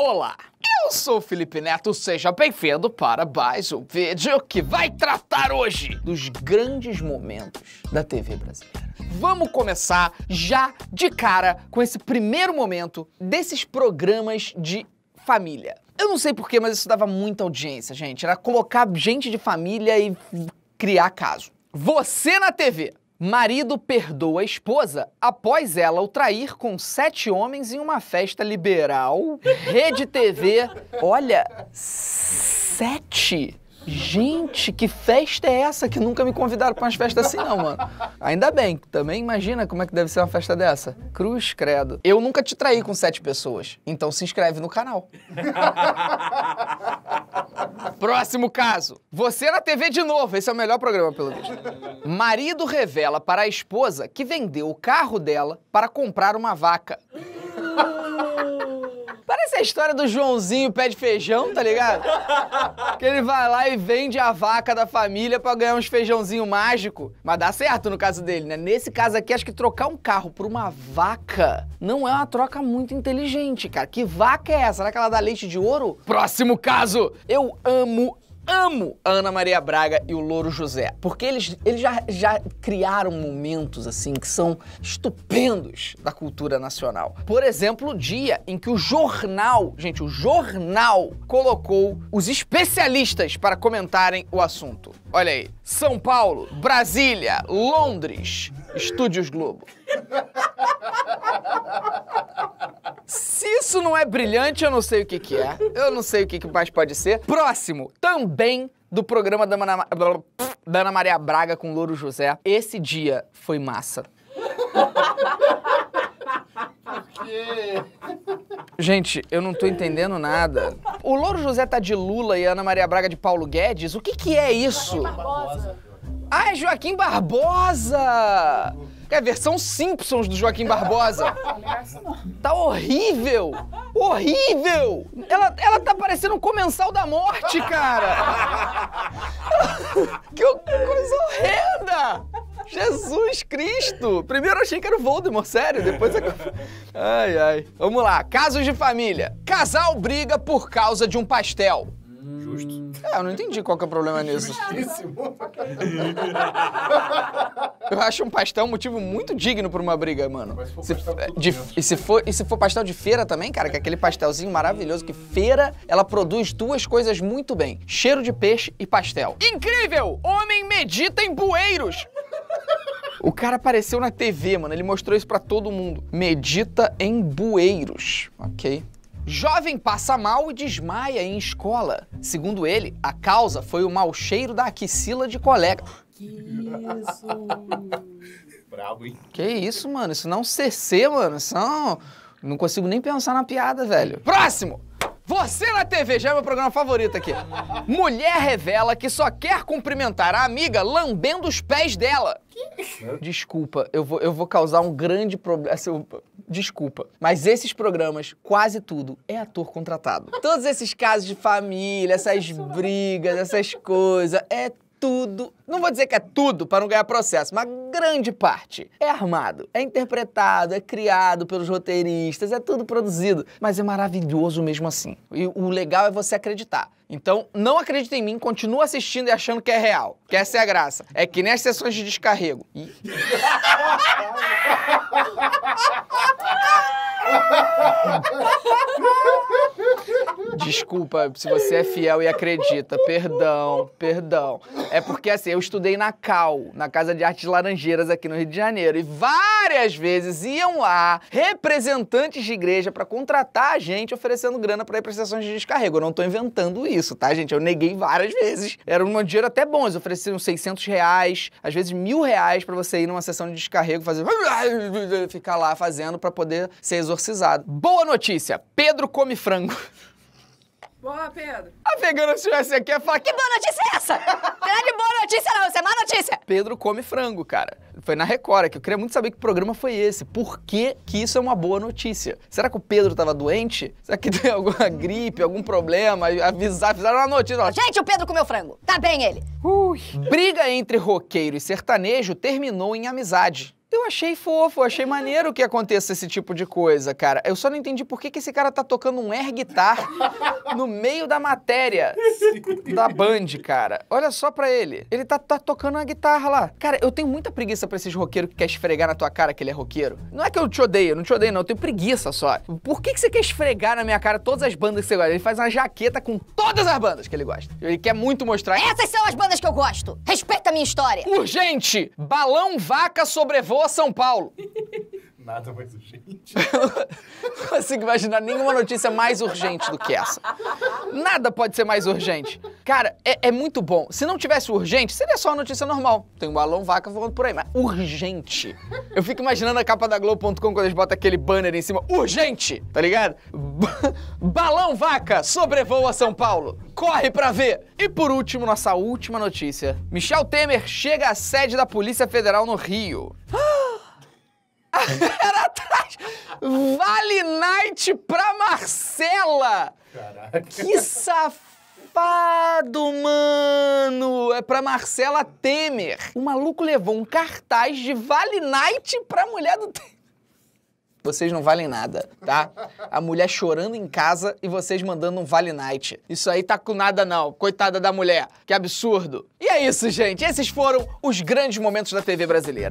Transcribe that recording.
Olá, eu sou o Felipe Neto, seja bem-vindo para mais um vídeo que vai tratar hoje dos grandes momentos da TV brasileira. Vamos começar já de cara com esse primeiro momento desses programas de família. Eu não sei porquê, mas isso dava muita audiência, gente. Era colocar gente de família e criar caso. Você na TV Marido perdoa a esposa após ela o trair com sete homens em uma festa liberal. Rede TV. Olha, sete? Gente, que festa é essa que nunca me convidaram para umas festas assim, não, mano? Ainda bem, também imagina como é que deve ser uma festa dessa. Cruz, credo. Eu nunca te traí com sete pessoas, então se inscreve no canal. Próximo caso. Você na TV de novo. Esse é o melhor programa, pelo visto. Marido revela para a esposa que vendeu o carro dela para comprar uma vaca. a história do Joãozinho pé de feijão, tá ligado? que ele vai lá e vende a vaca da família para ganhar uns feijãozinho mágico. Mas dá certo no caso dele, né? Nesse caso aqui, acho que trocar um carro por uma vaca não é uma troca muito inteligente, cara. Que vaca é essa? Será que ela dá leite de ouro? Próximo caso! Eu amo amo a Ana Maria Braga e o Louro José, porque eles, eles já, já criaram momentos assim que são estupendos da cultura nacional. Por exemplo, o dia em que o jornal, gente, o jornal colocou os especialistas para comentarem o assunto. Olha aí. São Paulo, Brasília, Londres, Estúdios Globo. isso não é brilhante, eu não sei o que que é. Eu não sei o que, que mais pode ser. Próximo, também do programa da Ana, da Ana Maria Braga com Louro José. Esse dia foi massa. Gente, eu não tô entendendo nada. O Louro José tá de Lula e a Ana Maria Braga de Paulo Guedes? O que que é isso? Joaquim Barbosa. Ah, é Joaquim Barbosa! É a versão Simpsons do Joaquim Barbosa. É tá horrível! Horrível! Ela, ela tá parecendo um comensal da morte, cara! que coisa horrenda! Jesus Cristo! Primeiro eu achei que era o Voldemort, sério, depois é... Ai, ai. Vamos lá, casos de família. Casal briga por causa de um pastel. Justo. É, eu não entendi qual que é o problema nisso. Justíssimo. Eu acho um pastel um motivo muito digno pra uma briga, mano. Mas se for se, pastel é, de, e, se for, e se for pastel de feira também, cara, que é aquele pastelzinho maravilhoso que feira, ela produz duas coisas muito bem. Cheiro de peixe e pastel. Incrível! Homem medita em bueiros! O cara apareceu na TV, mano. Ele mostrou isso para todo mundo. Medita em bueiros. Ok. Jovem passa mal e desmaia em escola. Segundo ele, a causa foi o mau cheiro da axila de colega. Que isso! Bravo, hein? Que isso, mano. Isso não CC, é mano. Isso não... É não consigo nem pensar na piada, velho. Próximo! Você na TV já é meu programa favorito aqui. Mulher revela que só quer cumprimentar a amiga lambendo os pés dela. Desculpa, eu vou, eu vou causar um grande problema. Assim, desculpa. Mas esses programas, quase tudo, é ator contratado. Todos esses casos de família, essas brigas, essas coisas, é tudo, não vou dizer que é tudo para não ganhar processo, mas grande parte é armado, é interpretado, é criado pelos roteiristas, é tudo produzido, mas é maravilhoso mesmo assim. E o legal é você acreditar. Então, não acredita em mim, continua assistindo e achando que é real. Que essa é a graça. É que nem as sessões de descarrego. Desculpa se você é fiel e acredita. Perdão, perdão. É porque assim, eu estudei na Cal, na Casa de Artes Laranjeiras aqui no Rio de Janeiro, e várias vezes iam lá representantes de igreja para contratar a gente oferecendo grana para ir para sessões de descarrego. Eu não tô inventando isso, tá, gente? Eu neguei várias vezes. Era um dinheiro até bom, eles ofereciam 600 reais, às vezes mil reais para você ir numa sessão de descarrego, fazer ficar lá fazendo para poder ser exorcizado. Boa notícia, Pedro come frango. Boa, Pedro. A vegana se tivesse aqui é falar... Que boa notícia é essa? Não é de boa notícia, não. Isso é má notícia. Pedro come frango, cara. Foi na Record, é que eu queria muito saber que programa foi esse. Por que, que isso é uma boa notícia? Será que o Pedro tava doente? Será que tem alguma gripe, algum problema? Avisar, fizeram uma notícia. Ó. Gente, o Pedro comeu frango. Tá bem ele. Ui. Briga entre roqueiro e sertanejo terminou em amizade. Eu achei fofo, achei maneiro que aconteça esse tipo de coisa, cara. Eu só não entendi por que, que esse cara tá tocando um air guitar no meio da matéria da Band, cara. Olha só pra ele. Ele tá, tá tocando uma guitarra lá. Cara, eu tenho muita preguiça pra esses roqueiros que quer esfregar na tua cara que ele é roqueiro. Não é que eu te odeio, não te odeio, não. Eu tenho preguiça só. Por que, que você quer esfregar na minha cara todas as bandas que você gosta? Ele faz uma jaqueta com todas as bandas que ele gosta. Ele quer muito mostrar. Essas são as bandas que eu gosto. Respeita a minha história. Urgente! Balão Vaca sobrevoa São Paulo nada mais urgente. não consigo imaginar nenhuma notícia mais urgente do que essa. Nada pode ser mais urgente. Cara, é, é muito bom. Se não tivesse urgente, seria só uma notícia normal. Tem um balão, vaca voando por aí, mas urgente. Eu fico imaginando a capa da Globo.com quando eles botam aquele banner em cima. Urgente, tá ligado? balão, vaca, sobrevoa São Paulo. Corre pra ver! E por último, nossa última notícia. Michel Temer chega à sede da Polícia Federal no Rio. Ah! Era atrás. Vale Night pra Marcela! Caraca. Que safado, mano! É pra Marcela Temer. O maluco levou um cartaz de Vale Night pra mulher do Temer. Vocês não valem nada, tá? A mulher chorando em casa e vocês mandando um Vale Night. Isso aí tá com nada, não. Coitada da mulher. Que absurdo. E é isso, gente. Esses foram os grandes momentos da TV brasileira.